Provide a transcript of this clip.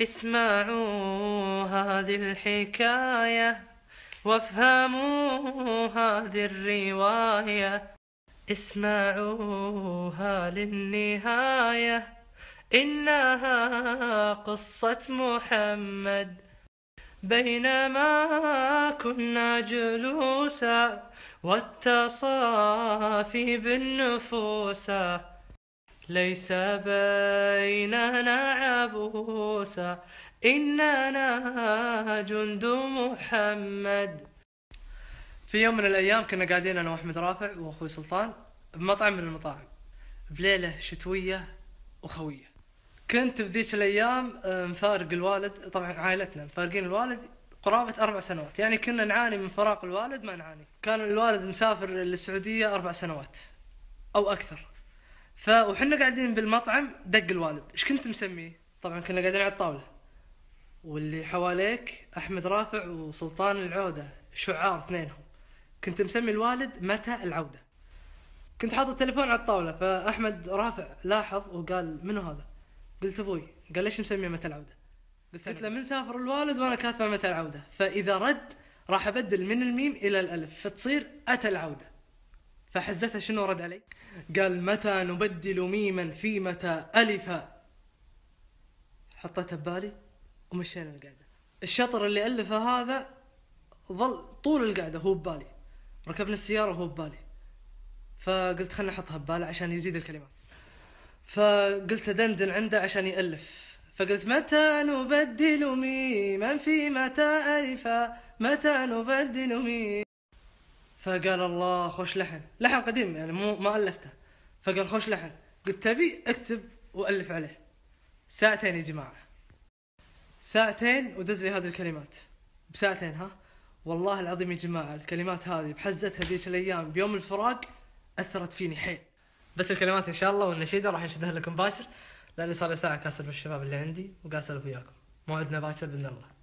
اسمعوا هذه الحكاية وافهموا هذه الرواية اسمعوها للنهاية إنها قصة محمد بينما كنا جلوسا واتصافي بالنفوسا ليس بيننا عبوسا إننا جند محمد في يوم من الأيام كنا قاعدين أنا وأحمد رافع وأخوي سلطان بمطعم من المطاعم بليلة شتوية وخوية كنت بذيك الأيام آه، مفارق الوالد طبعا عائلتنا مفارقين الوالد قرابة أربع سنوات يعني كنا نعاني من فراق الوالد ما نعاني كان الوالد مسافر للسعودية أربع سنوات أو أكثر وحنا قاعدين بالمطعم دق الوالد ايش كنت مسميه؟ طبعا كنا قاعدين على الطاوله واللي حواليك احمد رافع وسلطان العوده شعار اثنينهم كنت مسمي الوالد متى العوده كنت حاطط التليفون على الطاوله فاحمد رافع لاحظ وقال منو هذا؟ قلت ابوي قال ليش مسمي متى العوده؟ قلت, قلت له من سافر الوالد وانا كاتبه متى العوده فاذا رد راح ابدل من الميم الى الالف فتصير اتى العوده فحزتها شنو رد علي؟ قال متى نبدل ميما في متى ألفا حطيتها ببالي ومشينا القعدة الشطر اللي ألفه هذا ظل طول القعدة هو ببالي ركبنا السيارة وهو ببالي فقلت خلنا أحطها ببالي عشان يزيد الكلمات فقلت دندن عنده عشان يألف فقلت متى نبدل ميما في متى ألفا متى نبدل ميما فقال الله خوش لحن لحن قديم يعني مو ما ألفته فقال خوش لحن قلت تبي اكتب وألف عليه ساعتين يا جماعة ساعتين ودز لي هذه الكلمات بساعتين ها والله العظيم يا جماعة الكلمات هذه بحزتها ذيك الأيام بيوم الفراق أثرت فيني حيل بس الكلمات إن شاء الله والنشيدة راح نشدها لكم باكر لأني صار لي ساعة كاسر بالشباب اللي عندي وقاسر وياكم موعدنا باكر بإذن الله